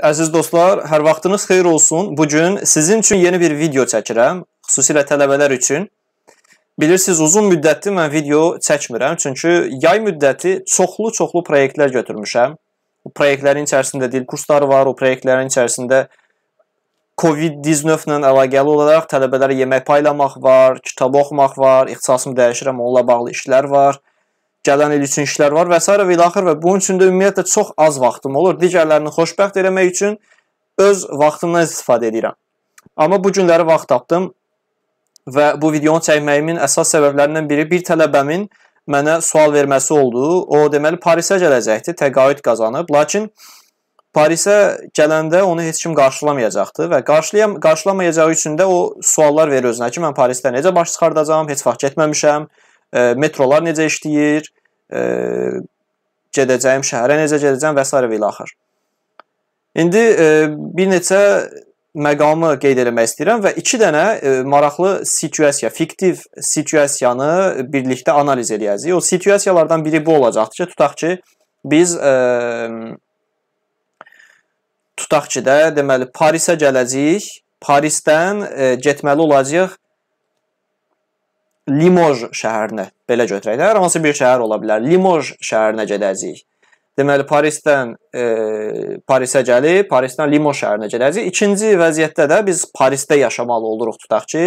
Əziz dostlar, hər vaxtınız xeyir olsun. Bu gün sizin üçün yeni bir video çəkirəm, xüsusilə tələbələr üçün. Bilirsiniz, uzun müddətdir mən video çəkmirəm, çünki yay müddəti çoxlu-çoxlu proyektlər götürmüşəm. Bu proyektlərin içərisində dil kursları var, o proyektlərin içərisində COVID-19 ilə əlaqəli olaraq tələbələrə yemək paylamaq var, kitab oxumaq var, ixtisasımı dəyişirəm, onunla bağlı işlər var gələn il üçün işlər var və s. və ilaxır və bunun üçün də ümumiyyətlə çox az vaxtım olur. Digərlərini xoşbəxt eləmək üçün öz vaxtımdan istifadə edirəm. Amma bu günləri vaxt tapdım və bu videonu çəkməyimin əsas səbəblərindən biri bir tələbəmin mənə sual verməsi oldu. O deməli Parisə gələcəkdi, təqaüd qazanıb, lakin Parisə gələndə onu heç kim qarşılamayacaqdı və qarşılayam qarşılamayacağı üçün də o suallar verir özünə ki, mən Parisdə necə baş çıxardacağam, heç vaxt getməmişəm, e, metrolar necə işləyir, e, gedəcəyim şəhərə necə gedəcəm və s. və ilə axır. İndi e, bir neçə məqamı qeyd eləmək istəyirəm və 2 dənə e, maraqlı situasiya, fiktiv situasiyanı birlikdə analiz eləyəcəyik. O situasiyalardan biri bu olacaqdır ki, tutaq ki, biz e, tutaq ki də deməli Parisə gələcəyik. Parisdən e, getməli olacağıq Limoj şəhərinə, belə götürək də, hər hansı bir şəhər ola bilər. Limoj şəhərinə gedəcəyik. Deməli Parisdən e, Parisə gəlib, Parisdən Limoges şəhərinə gedəcəyik. İkinci vəziyyətdə də biz Parisdə yaşamalı oluruq tutaq ki,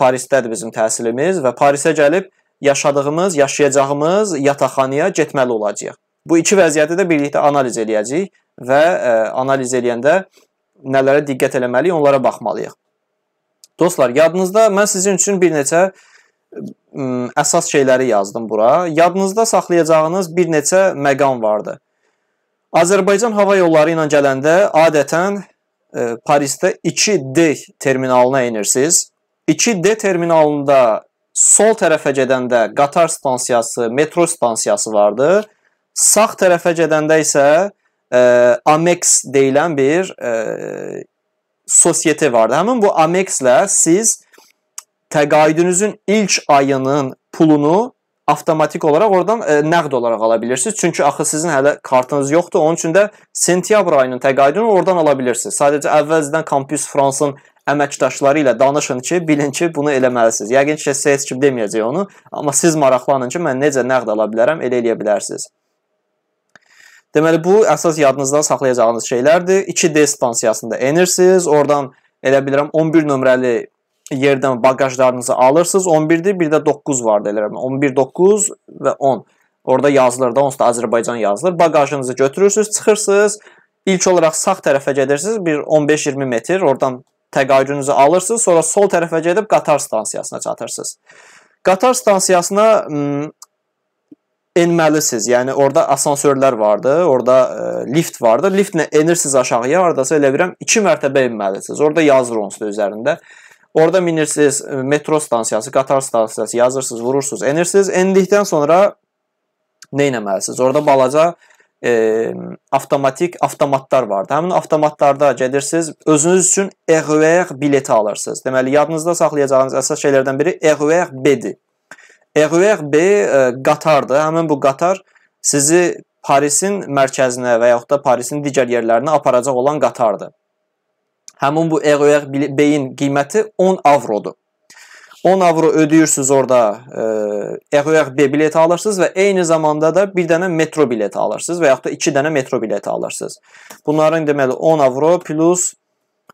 Parisdədir bizim təhsilimiz və Parisə gəlib yaşadığımız, yaşayacağımız yataqxanaya getməli olacağıq. Bu iki vəziyyəti də birlikdə analiz eləyəcəyik və e, analiz eləyəndə nələrə diqqət eləməliyik, onlara baxmalıyıq. Dostlar, yadınızda mən sizin üçün bir neçə əsas şeyləri yazdım bura. Yadınızda saxlayacağınız bir neçə məqam vardı. Azərbaycan hava yolları ilə gələndə adətən e, Parisdə 2D terminalına enirsiniz. 2D terminalında sol tərəfə gedəndə qatar stansiyası, metro stansiyası vardı. Sağ tərəfə gedəndə isə e, Amex deyilən bir e, sosiyete vardı. Həmin bu Amexlə siz təqaüdünüzün ilk ayının pulunu avtomatik olaraq oradan e, nəqd olaraq ala bilirsiniz. Çünki axı sizin hələ kartınız yoxdur. Onun üçün də sentyabr ayının təqaüdünü oradan ala bilirsiniz. Sadəcə əvvəlcədən Campus Fransın əməkdaşları ilə danışın ki, bilin ki, bunu eləməlisiniz. Yəqin ki, heç kim deməyəcək onu, amma siz maraqlanın ki, mən necə nəqd ala bilərəm, elə eləyə bilərsiniz. Deməli, bu əsas yadınızdan saxlayacağınız şeylərdir. 2D stansiyasında enirsiniz, oradan elə bilirəm 11 nömrəli yerdən bagajlarınızı alırsınız. 11-dir, bir də 9 vardı eləmə. 11, 9 və 10. Orada yazılır da, onsuz da Azərbaycan yazılır. Bagajınızı götürürsüz, çıxırsınız. İlk olaraq sağ tərəfə gedirsiniz, bir 15-20 metr. Oradan təqaüdünüzü alırsınız, sonra sol tərəfə gedib qatar stansiyasına çatırsınız. Qatar stansiyasına enməlisiniz. Yəni orada asansorlar vardı, orada e, lift vardı. Liftlə enirsiniz aşağıya, hardasa elə bilirəm 2 mərtəbə enməlisiniz. Orada yazılır onsuz da üzərində. Orada minirsiniz, e, metro stansiyası, qatar stansiyası yazırsınız, vurursunuz, enirsiniz. Endikdən sonra nə etməlisiniz? Orada balaca e, avtomatik avtomatlar vardı. Həmin avtomatlarda gedirsiniz, özünüz üçün RER bileti alırsınız. Deməli, yadınızda saxlayacağınız əsas şeylərdən biri RER B-dir. RER B e, qatardır. Həmin bu qatar sizi Parisin mərkəzinə və yaxud da Parisin digər yerlərinə aparacaq olan qatardır. Həmin bu ROR beyin qiyməti 10 avrodur. 10 avro ödəyirsiniz orada e, ROR B bileti alırsınız və eyni zamanda da bir dənə metro bileti alırsınız və yaxud da 2 dənə metro bileti alırsınız. Bunların deməli 10 avro plus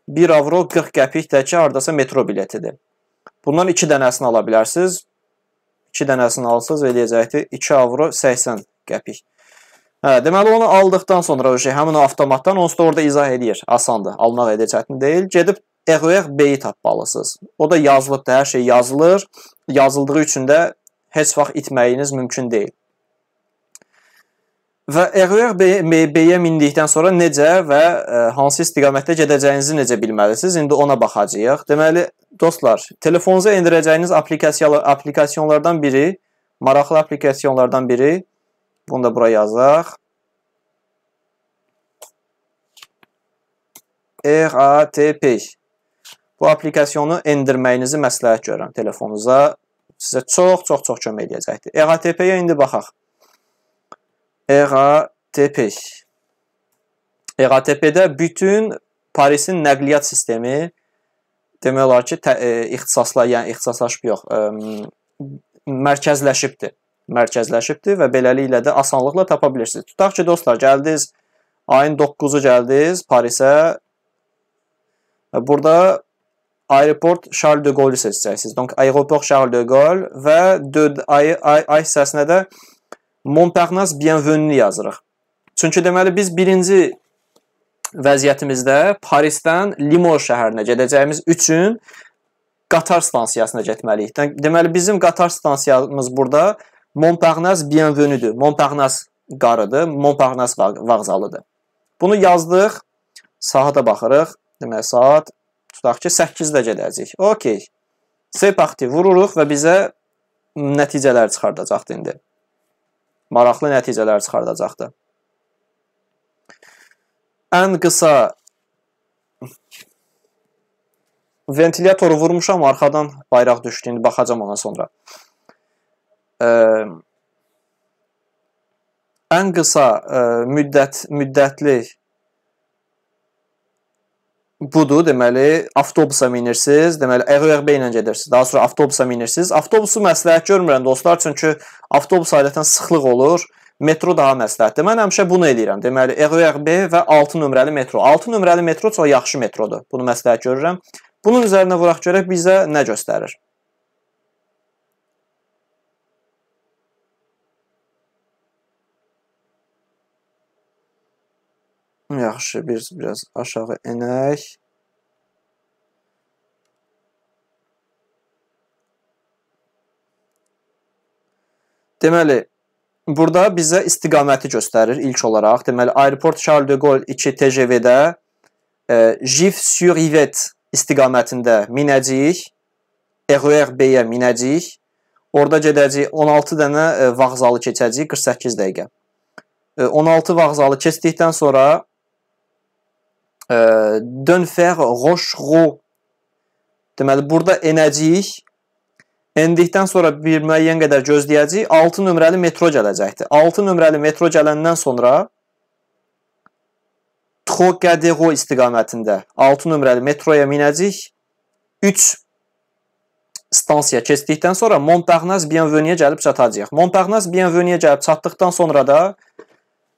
1 avro 40 qəpik də ki, hardasa metro biletidir. Bundan 2 dənəsini ala bilərsiniz. 2 dənəsini alsınız eləyəcəkdir 2 avro 80 qəpik. Hə, deməli onu aldıqdan sonra o şey həmin o avtomatdan onsuz da orada izah eləyir. Asandır, almaq edir, çətin deyil. Gedib EQR B-yi tapmalısınız. O da yazılıbdır, hər şey yazılır. Yazıldığı üçün də heç vaxt itməyiniz mümkün deyil. Və EQR B-yə mindikdən sonra necə və ə, e, hansı istiqamətdə gedəcəyinizi necə bilməlisiniz? İndi ona baxacağıq. Deməli, dostlar, telefonunuza endirəcəyiniz aplikasiyalar, aplikasiyalardan biri, maraqlı aplikasiyalardan biri Bunu da bura yazaq. EATP Bu aplikasiyonu endirməyinizi məsləhət görürəm telefonunuza. Sizə çox-çox-çox kömək eləyəcəkdir. EATP-yə indi baxaq. EATP EATP-də bütün Parisin nəqliyyat sistemi demək olar ki, ə, e, ixtisasla, yəni ixtisaslaşıb yox, ə, mərkəzləşibdir mərkəzləşibdir və beləliklə də asanlıqla tapa bilirsiniz. Tutaq ki, dostlar, gəldiniz ayın 9-u gəldiniz Parisə. Burada aeroport Charles de Gaulle seçəcəksiniz. Donc aeroport Charles de Gaulle və ay ay ay səsinə də Montparnasse bienvenue yazırıq. Çünki deməli biz birinci vəziyyətimizdə Parisdən Limoges şəhərinə gedəcəyimiz üçün qatar stansiyasına getməliyik. Deməli bizim qatar stansiyamız burada Montparnasse bienvenüdür. Montparnasse qarıdır, Montparnasse vağzalıdır. Bunu yazdıq, saata baxırıq. Deməli saat tutaq ki 8-də gələcək. OK. Sepakti vururuq və bizə nəticələr çıxardacaqdı indi. Maraqlı nəticələr çıxardacaqdı. Ən qısa ventilatoru vurmuşam arxadan bayraq düşdü. İndi baxacam ona sonra ən qısa ə, müddət müddətli budur, deməli, avtobusa minirsiz, deməli, ƏQRB ilə gedirsiniz. Daha sonra avtobusa minirsiz. Avtobusu məsləhət görmürəm dostlar, çünki avtobus adətən sıxlıq olur. Metro daha məsləhətdir. Mən həmişə bunu eləyirəm. Deməli, ƏQRB və 6 nömrəli metro. 6 nömrəli metro çox yaxşı metrodur. Bunu məsləhət görürəm. Bunun üzərinə vuraq görək bizə nə göstərir. Yaxşı, biz biraz aşağı enək. Deməli, burada bizə istiqaməti göstərir ilk olaraq. Deməli, aeroport Charles de Gaulle 2 TGV-də e, Jif sur Yvette istiqamətində minəcəyik. RER-B-yə minəcəyik. Orada gedəcəyik, 16 dənə e, vağzalı keçəcəyik, 48 dəqiqə. E, 16 vağzalı keçdikdən sonra e, dönfər roşru deməli burada enəcəyik. Endikdən sonra bir müəyyən qədər gözləyəcəyik. 6 nömrəli metro gələcəkdir. 6 nömrəli metro gələndən sonra Trocadero istiqamətində 6 nömrəli metroya minəcəyik. 3 stansiya keçdikdən sonra Montparnasse Bienvenue-yə gəlib çatacağıq. Montparnasse Bienvenue-yə gəlib çatdıqdan sonra da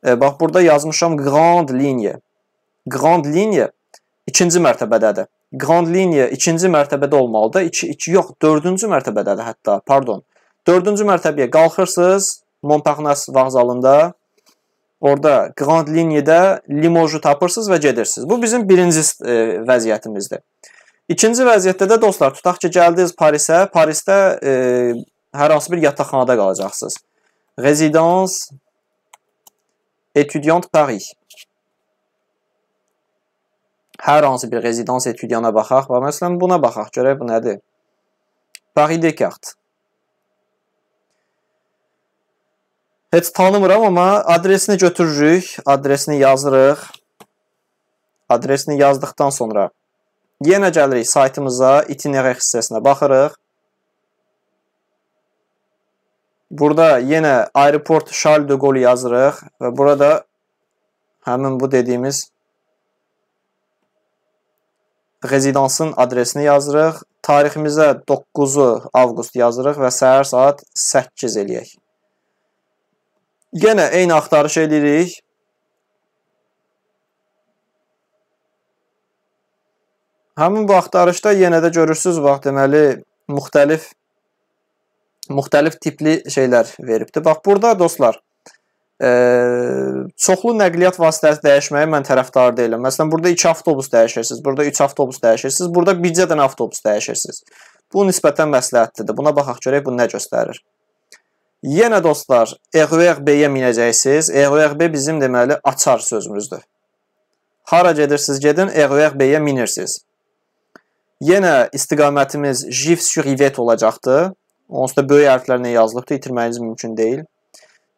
e, bax burada yazmışam Grand Linie. Grand liniya ikinci mərtəbədədir. Grand liniya ikinci mərtəbədə olmalıdır. 2 2 yox, dördüncü mərtəbədədir hətta, pardon. Dördüncü mərtəbəyə qalxırsınız Montparnasse vağzalında. Orada Grand liniyada limoju tapırsınız və gedirsiniz. Bu bizim birinci e, vəziyyətimizdir. İkinci vəziyyətdə də dostlar, tutaq ki, gəldiniz Parisə, Parisdə e, hər hansı bir yataqxanada qalacaqsınız. Residence étudiante Paris hər hansı bir rezidans etüdyana baxaq və məsələn buna baxaq, görək bu nədir? Paris Descartes. Heç tanımıram, amma adresini götürürük, adresini yazırıq. Adresini yazdıqdan sonra yenə gəlirik saytımıza, itinerary hissəsinə baxırıq. Burada yenə aeroport Charles de Gaulle yazırıq və burada həmin bu dediyimiz rezidansın adresini yazırıq. Tariximizə 9-u avqust yazırıq və səhər saat 8 eləyək. Yenə eyni axtarış edirik. Həmin bu axtarışda yenə də görürsüz bax deməli müxtəlif müxtəlif tipli şeylər veribdi. Bax burada dostlar Ə, çoxlu nəqliyyat vasitəsi dəyişməyə mən tərəfdar deyiləm. Məsələn, burada 2 avtobus dəyişirsiniz, burada 3 avtobus dəyişirsiniz, burada bircə dənə avtobus dəyişirsiniz. Bu nisbətən məsləhətlidir. Buna baxaq görək bu nə göstərir. Yenə dostlar, ERB-yə minəcəksiniz. ERB bizim deməli açar sözümüzdür. Hara gedirsiniz gedin, ERB-yə minirsiniz. Yenə istiqamətimiz JIF sur olacaqdır. Onsuz da böyük hərflərlə yazılıbdır, itirməyiniz mümkün deyil.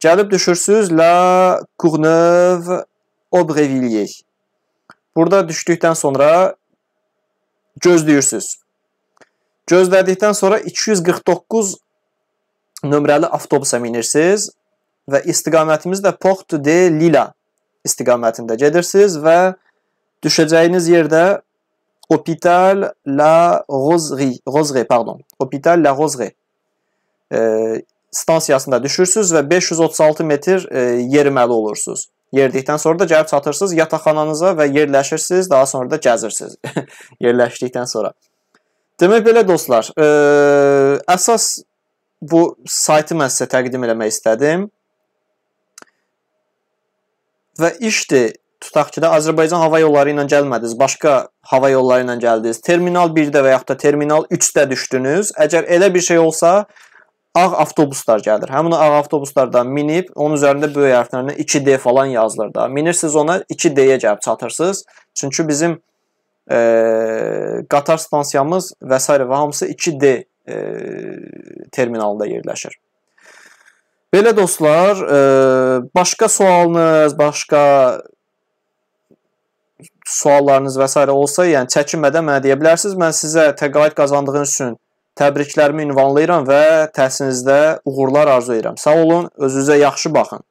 Gəlib düşürsüz La Courneuve Obrevillier. Burada düşdükdən sonra gözləyirsiniz. Gözlədikdən sonra 249 nömrəli avtobusa minirsiniz və istiqamətimiz də Port de Lila istiqamətində gedirsiniz və düşəcəyiniz yerdə Hospital La Roseraie, Roseraie pardon, Hospital La Roseraie e, stansiyasında düşürsüz və 536 metr e, yeriməli olursunuz. Yerdikdən sonra da gəlib çatırsınız yataqxananıza və yerləşirsiniz, daha sonra da gəzirsiniz yerləşdikdən sonra. Demək belə dostlar, e, əsas bu saytı mən sizə təqdim eləmək istədim. Və işdir, tutaq ki də Azərbaycan hava yolları ilə gəlmədiniz, başqa hava yolları ilə gəldiniz. Terminal 1-də və yaxud da terminal 3-də düşdünüz. Əgər elə bir şey olsa, ağ avtobuslar gəlir. Həmin o ağ avtobuslardan minib, onun üzərində böyük hərflərlə 2D falan yazılır da. Minirsiniz ona 2D-yə gəlib çatırsınız. Çünki bizim e, qatar stansiyamız və s. və hamısı 2D e, terminalında yerləşir. Belə dostlar, e, başqa sualınız, başqa suallarınız və s. olsa, yəni çəkinmədən mənə deyə bilərsiniz. Mən sizə təqaüd qazandığınız üçün Təbriklərimi ünvanlayıram və təhsilinizdə uğurlar arzu edirəm. Sağ olun, özünüzə yaxşı baxın.